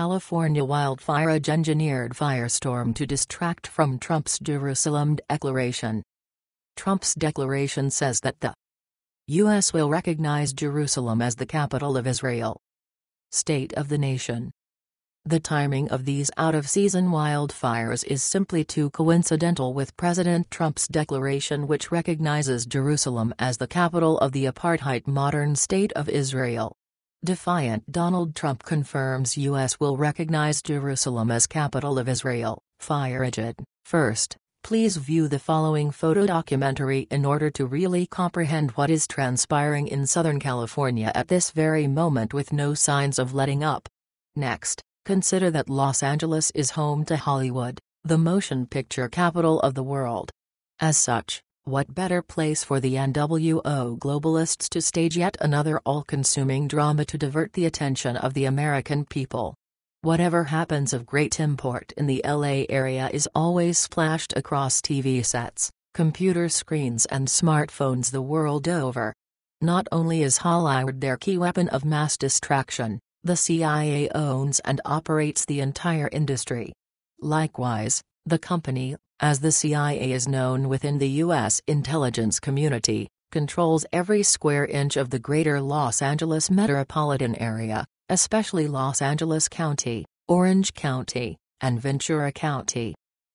California wildfire engineered firestorm to distract from Trump's Jerusalem declaration. Trump's declaration says that the U.S. will recognize Jerusalem as the capital of Israel. State of the Nation the timing of these out-of-season wildfires is simply too coincidental with President Trump's declaration which recognizes Jerusalem as the capital of the apartheid modern state of Israel. Defiant Donald Trump confirms U.S. will recognize Jerusalem as capital of Israel, fire agit. First, please view the following photo documentary in order to really comprehend what is transpiring in Southern California at this very moment with no signs of letting up. Next, consider that Los Angeles is home to Hollywood, the motion picture capital of the world. As such, what better place for the NWO globalists to stage yet another all consuming drama to divert the attention of the American people? Whatever happens of great import in the LA area is always splashed across TV sets, computer screens, and smartphones the world over. Not only is Hollywood their key weapon of mass distraction, the CIA owns and operates the entire industry. Likewise, the company, as the CIA is known within the U.S. intelligence community, controls every square inch of the greater Los Angeles metropolitan area, especially Los Angeles County, Orange County, and Ventura County.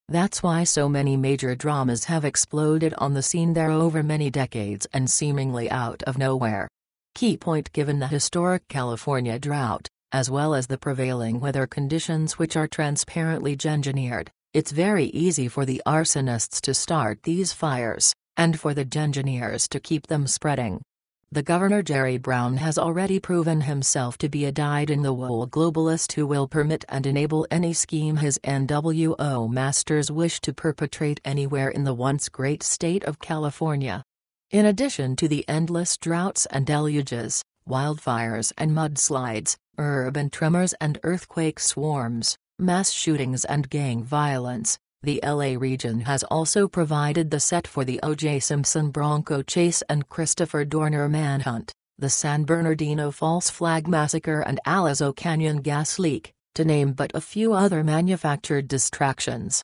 That's why so many major dramas have exploded on the scene there over many decades and seemingly out of nowhere. Key point given the historic California drought, as well as the prevailing weather conditions which are transparently engineered, it's very easy for the arsonists to start these fires, and for the engineers to keep them spreading. The Governor Jerry Brown has already proven himself to be a dyed-in-the-wool globalist who will permit and enable any scheme his NWO masters wish to perpetrate anywhere in the once great state of California. In addition to the endless droughts and deluges, wildfires and mudslides, urban tremors and earthquake swarms, mass shootings and gang violence, the LA region has also provided the set for the O.J. Simpson Bronco chase and Christopher Dorner manhunt, the San Bernardino False Flag Massacre and Aliso Canyon gas leak, to name but a few other manufactured distractions.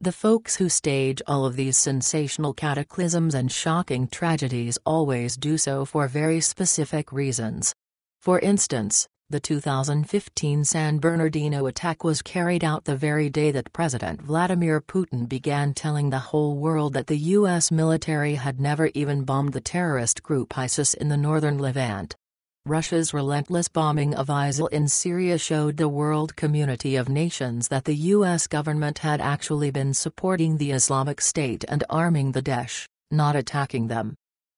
The folks who stage all of these sensational cataclysms and shocking tragedies always do so for very specific reasons. For instance, the 2015 San Bernardino attack was carried out the very day that President Vladimir Putin began telling the whole world that the U.S. military had never even bombed the terrorist group ISIS in the northern Levant. Russia's relentless bombing of ISIL in Syria showed the world community of nations that the U.S. government had actually been supporting the Islamic State and arming the Daesh, not attacking them.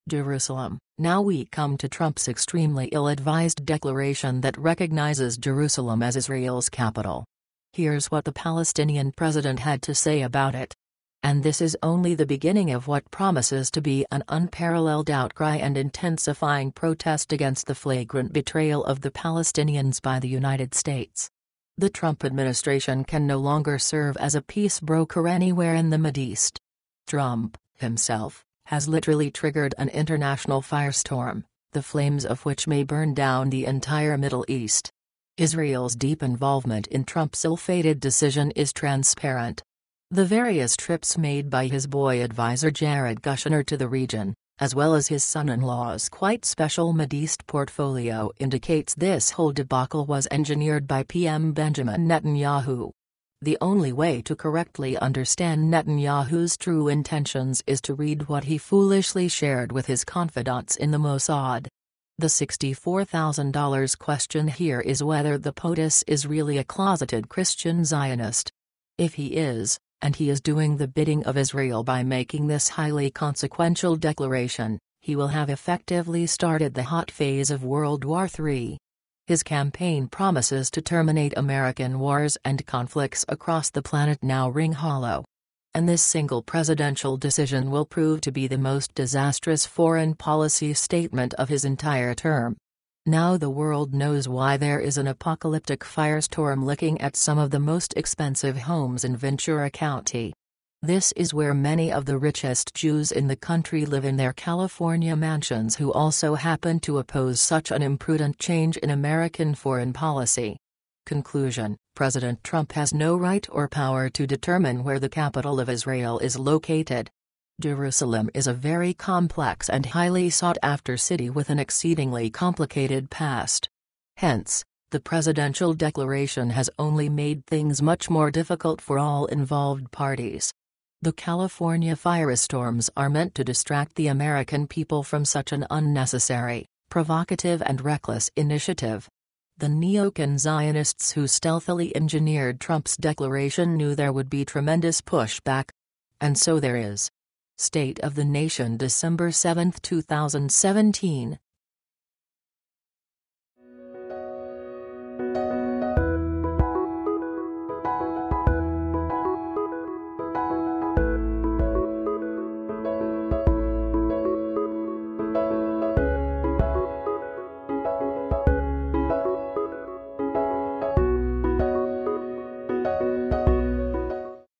Jerusalem now we come to Trump's extremely ill-advised declaration that recognizes Jerusalem as Israel's capital. Here's what the Palestinian president had to say about it. And this is only the beginning of what promises to be an unparalleled outcry and intensifying protest against the flagrant betrayal of the Palestinians by the United States. The Trump administration can no longer serve as a peace broker anywhere in the Mideast. Trump, himself, has literally triggered an international firestorm, the flames of which may burn down the entire Middle East. Israel's deep involvement in Trump's ill-fated decision is transparent. The various trips made by his boy advisor Jared Kushner to the region, as well as his son-in-law's quite special Mideast portfolio indicates this whole debacle was engineered by PM Benjamin Netanyahu. The only way to correctly understand Netanyahu's true intentions is to read what he foolishly shared with his confidants in the Mossad. The $64,000 question here is whether the POTUS is really a closeted Christian Zionist. If he is, and he is doing the bidding of Israel by making this highly consequential declaration, he will have effectively started the hot phase of World War III. His campaign promises to terminate American wars and conflicts across the planet now ring hollow. And this single presidential decision will prove to be the most disastrous foreign policy statement of his entire term. Now the world knows why there is an apocalyptic firestorm licking at some of the most expensive homes in Ventura County. This is where many of the richest Jews in the country live in their California mansions who also happen to oppose such an imprudent change in American foreign policy. Conclusion President Trump has no right or power to determine where the capital of Israel is located. Jerusalem is a very complex and highly sought after city with an exceedingly complicated past. Hence, the presidential declaration has only made things much more difficult for all involved parties. The California firestorms are meant to distract the American people from such an unnecessary, provocative and reckless initiative. The neocon Zionists who stealthily engineered Trump's declaration knew there would be tremendous pushback. And so there is. State of the Nation December 7, 2017